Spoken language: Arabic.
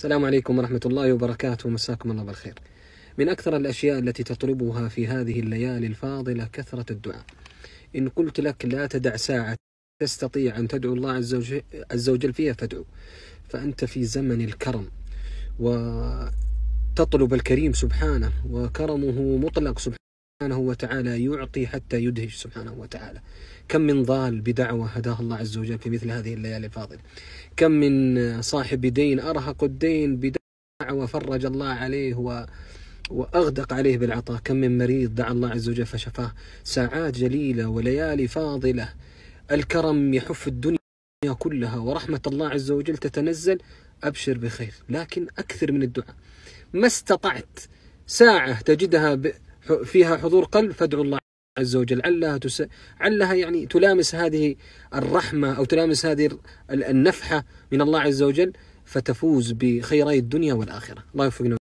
السلام عليكم ورحمة الله وبركاته مساكم الله بالخير من أكثر الأشياء التي تطلبها في هذه الليالي الفاضلة كثرة الدعاء إن قلت لك لا تدع ساعة تستطيع أن تدعو الله عز وجل فيها فادعو فأنت في زمن الكرم وتطلب الكريم سبحانه وكرمه مطلق سبحانه سبحانه وتعالى يعطي حتى يدهش سبحانه وتعالى كم من ضال بدعوة هداه الله عز وجل في مثل هذه الليالي الفاضلة كم من صاحب دين أرهق الدين بدعوة فرج الله عليه و وأغدق عليه بالعطاء كم من مريض دعا الله عز وجل فشفاه ساعات جليلة وليالي فاضلة الكرم يحف الدنيا كلها ورحمة الله عز وجل تتنزل أبشر بخير لكن أكثر من الدعاء ما استطعت ساعة تجدها ب... فيها حضور قلب فادعوا الله عز وجل علها تس... علها يعني تلامس هذه الرحمة أو تلامس هذه النفحة من الله عز وجل فتفوز بخيري الدنيا والآخرة الله يوفقنا